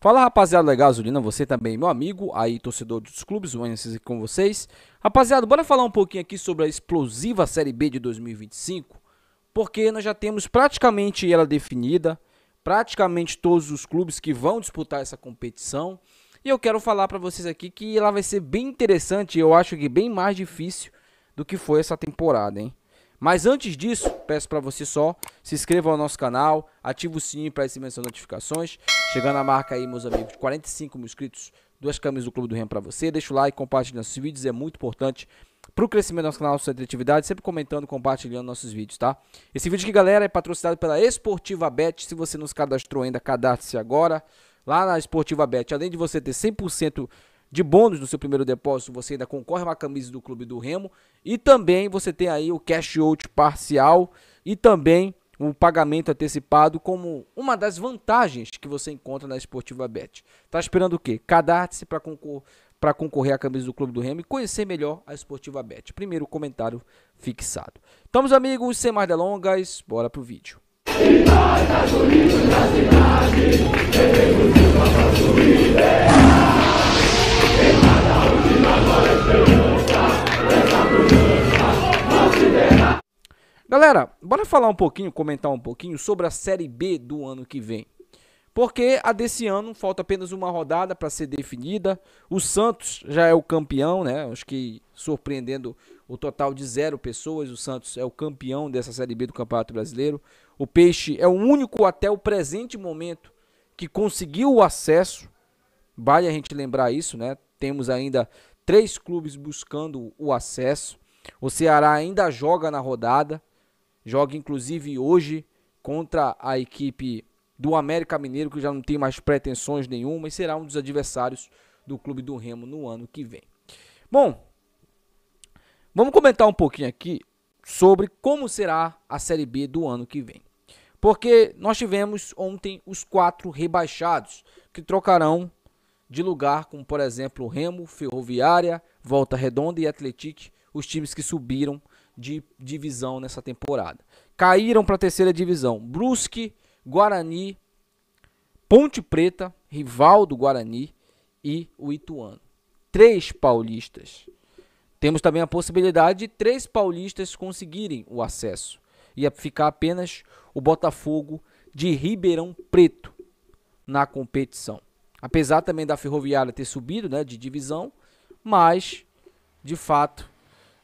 Fala rapaziada da Gasolina, você também, meu amigo, aí torcedor dos clubes, o Enes aqui com vocês. Rapaziada, bora falar um pouquinho aqui sobre a explosiva Série B de 2025, porque nós já temos praticamente ela definida, praticamente todos os clubes que vão disputar essa competição. E eu quero falar para vocês aqui que ela vai ser bem interessante, eu acho que bem mais difícil do que foi essa temporada, hein? Mas antes disso, peço para você só se inscreva no nosso canal, ative o sininho para receber as notificações. Chegando a marca aí, meus amigos, 45 mil inscritos, duas camisas do Clube do Remo para você. Deixa o like, compartilha nossos vídeos, é muito importante para o crescimento do nosso canal, sua interatividade, sempre comentando, compartilhando nossos vídeos, tá? Esse vídeo aqui, galera, é patrocinado pela Esportiva Bet. Se você não se cadastrou ainda, cadastre-se agora lá na Esportiva Bet. Além de você ter 100% de bônus no seu primeiro depósito, você ainda concorre a uma camisa do Clube do Remo. E também você tem aí o cash out parcial e também o pagamento antecipado como uma das vantagens que você encontra na Esportiva Bet. Tá esperando o quê? Cadastre-se para concor para concorrer à camisa do Clube do Remo e conhecer melhor a Esportiva Bet. Primeiro comentário fixado. Então, amigos, sem mais delongas, bora pro vídeo. Cidade, falar um pouquinho, comentar um pouquinho sobre a Série B do ano que vem. Porque a desse ano falta apenas uma rodada para ser definida. O Santos já é o campeão, né? Acho que surpreendendo o total de zero pessoas, o Santos é o campeão dessa Série B do Campeonato Brasileiro. O Peixe é o único até o presente momento que conseguiu o acesso. Vale a gente lembrar isso, né? Temos ainda três clubes buscando o acesso. O Ceará ainda joga na rodada. Joga inclusive hoje contra a equipe do América Mineiro, que já não tem mais pretensões nenhuma e será um dos adversários do Clube do Remo no ano que vem. Bom, vamos comentar um pouquinho aqui sobre como será a Série B do ano que vem. Porque nós tivemos ontem os quatro rebaixados que trocarão de lugar, como por exemplo Remo, Ferroviária, Volta Redonda e Atletique, os times que subiram de divisão nessa temporada. Caíram para a terceira divisão Brusque, Guarani, Ponte Preta, rival do Guarani e o Ituano. Três paulistas. Temos também a possibilidade de três paulistas conseguirem o acesso e ficar apenas o Botafogo de Ribeirão Preto na competição. Apesar também da Ferroviária ter subido né, de divisão, mas de fato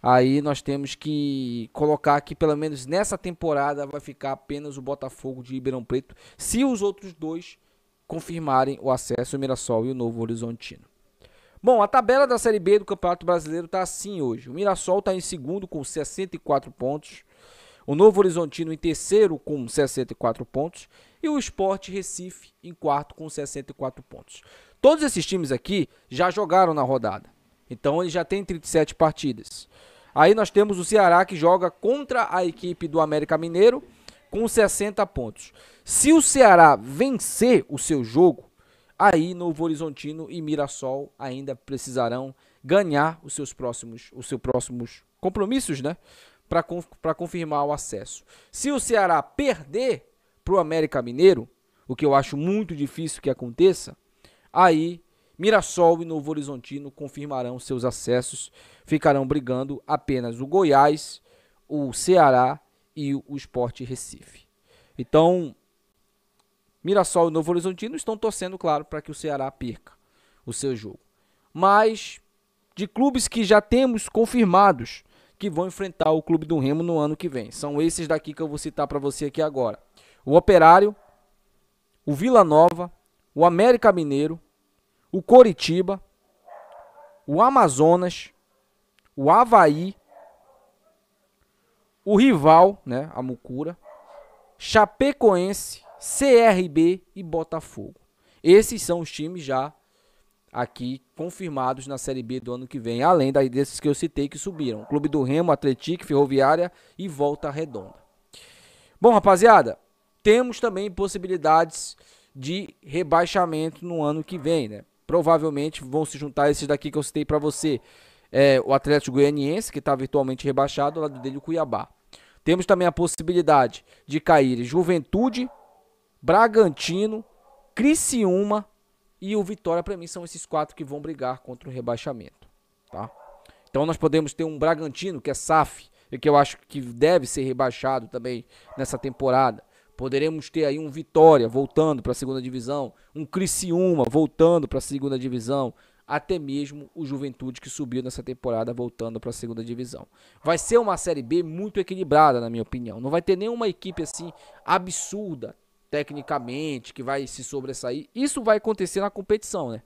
Aí nós temos que colocar que pelo menos nessa temporada vai ficar apenas o Botafogo de Ribeirão Preto, se os outros dois confirmarem o acesso, o Mirassol e o Novo Horizontino. Bom, a tabela da Série B do Campeonato Brasileiro está assim hoje. O Mirassol está em segundo com 64 pontos, o Novo Horizontino em terceiro com 64 pontos e o Sport Recife em quarto com 64 pontos. Todos esses times aqui já jogaram na rodada, então eles já têm 37 partidas. Aí nós temos o Ceará que joga contra a equipe do América Mineiro com 60 pontos. Se o Ceará vencer o seu jogo, aí Novo Horizontino e Mirassol ainda precisarão ganhar os seus próximos, os seus próximos compromissos, né? Para confirmar o acesso. Se o Ceará perder para o América Mineiro, o que eu acho muito difícil que aconteça, aí Mirassol e Novo Horizontino confirmarão seus acessos, ficarão brigando apenas o Goiás, o Ceará e o Sport Recife. Então, Mirassol e Novo Horizontino estão torcendo, claro, para que o Ceará perca o seu jogo. Mas de clubes que já temos confirmados que vão enfrentar o Clube do Remo no ano que vem. São esses daqui que eu vou citar para você aqui agora. O Operário, o Vila Nova, o América Mineiro, o Coritiba, o Amazonas, o Havaí, o rival, né, a Mucura, Chapecoense, CRB e Botafogo. Esses são os times já aqui confirmados na Série B do ano que vem, além desses que eu citei que subiram: Clube do Remo, Atlético, Ferroviária e Volta Redonda. Bom, rapaziada, temos também possibilidades de rebaixamento no ano que vem, né? provavelmente vão se juntar esses daqui que eu citei para você. É, o Atlético Goianiense, que está virtualmente rebaixado, ao lado dele o Cuiabá. Temos também a possibilidade de cair Juventude, Bragantino, Criciúma e o Vitória. Para mim são esses quatro que vão brigar contra o rebaixamento. Tá? Então nós podemos ter um Bragantino, que é SAF, e que eu acho que deve ser rebaixado também nessa temporada. Poderemos ter aí um Vitória voltando para a segunda divisão, um Criciúma voltando para a segunda divisão, até mesmo o Juventude que subiu nessa temporada voltando para a segunda divisão. Vai ser uma série B muito equilibrada, na minha opinião. Não vai ter nenhuma equipe assim absurda tecnicamente que vai se sobressair. Isso vai acontecer na competição, né?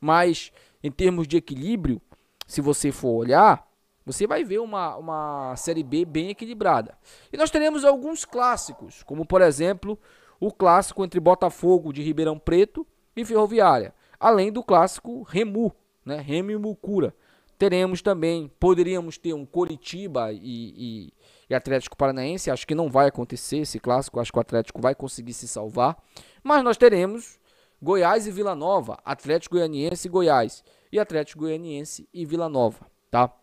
Mas em termos de equilíbrio, se você for olhar, você vai ver uma, uma Série B bem equilibrada. E nós teremos alguns clássicos, como por exemplo o clássico entre Botafogo de Ribeirão Preto e Ferroviária, além do clássico Remu, né? Remo e Mucura. Teremos também, poderíamos ter um Coritiba e, e, e, Atlético Paranaense, acho que não vai acontecer esse clássico, acho que o Atlético vai conseguir se salvar, mas nós teremos Goiás e Vila Nova, Atlético Goianiense e Goiás, e Atlético Goianiense e Vila Nova, tá?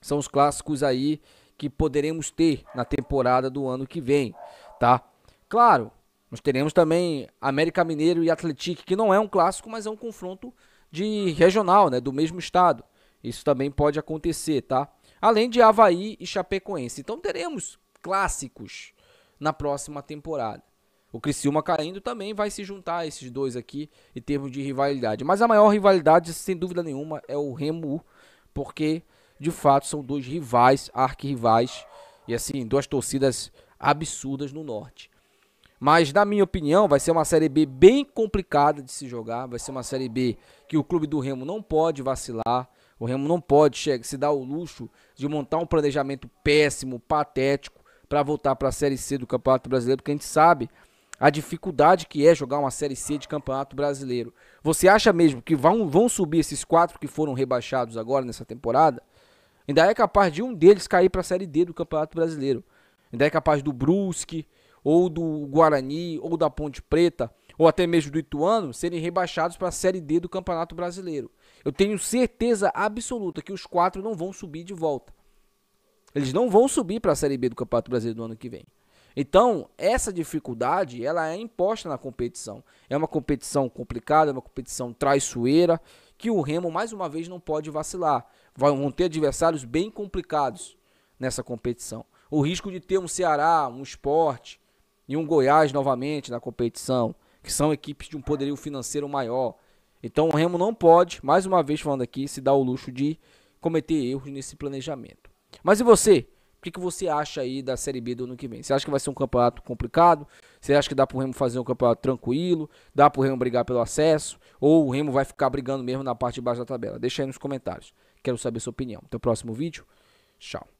São os clássicos aí que poderemos ter na temporada do ano que vem, tá? Claro, nós teremos também América Mineiro e Atlético, que não é um clássico, mas é um confronto de regional, né, do mesmo estado. Isso também pode acontecer, tá? Além de Havaí e Chapecoense. Então teremos clássicos na próxima temporada. O Criciúma caindo também vai se juntar a esses dois aqui em termos de rivalidade. Mas a maior rivalidade, sem dúvida nenhuma, é o Remo, porque de fato são dois rivais, arquirrivais, e assim, duas torcidas absurdas no norte. Mas, na minha opinião, vai ser uma Série B bem complicada de se jogar. Vai ser uma Série B que o clube do Remo não pode vacilar. O Remo não pode chega, se dar o luxo de montar um planejamento péssimo, patético, para voltar para a Série C do Campeonato Brasileiro, porque a gente sabe a dificuldade que é jogar uma Série C de Campeonato Brasileiro. Você acha mesmo que vão, vão subir esses quatro que foram rebaixados agora nessa temporada? Ainda é capaz de um deles cair para a Série D do Campeonato Brasileiro. Ainda é capaz do Brusque, ou do Guarani, ou da Ponte Preta, ou até mesmo do Ituano, serem rebaixados para a Série D do Campeonato Brasileiro. Eu tenho certeza absoluta que os quatro não vão subir de volta. Eles não vão subir para a Série B do Campeonato Brasileiro no ano que vem. Então, essa dificuldade, ela é imposta na competição. É uma competição complicada, é uma competição traiçoeira, que o Remo mais uma vez não pode vacilar vão ter adversários bem complicados nessa competição. O risco de ter um Ceará, um esporte e um Goiás novamente na competição, que são equipes de um poderio financeiro maior. Então o Remo não pode, mais uma vez falando aqui, se dar o luxo de cometer erros nesse planejamento. Mas e você? O que, que você acha aí da Série B do ano que vem? Você acha que vai ser um campeonato complicado? Você acha que dá para o Remo fazer um campeonato tranquilo? Dá para o Remo brigar pelo acesso? Ou o Remo vai ficar brigando mesmo na parte de baixo da tabela? Deixa aí nos comentários. Quero saber sua opinião. Até o próximo vídeo. Tchau.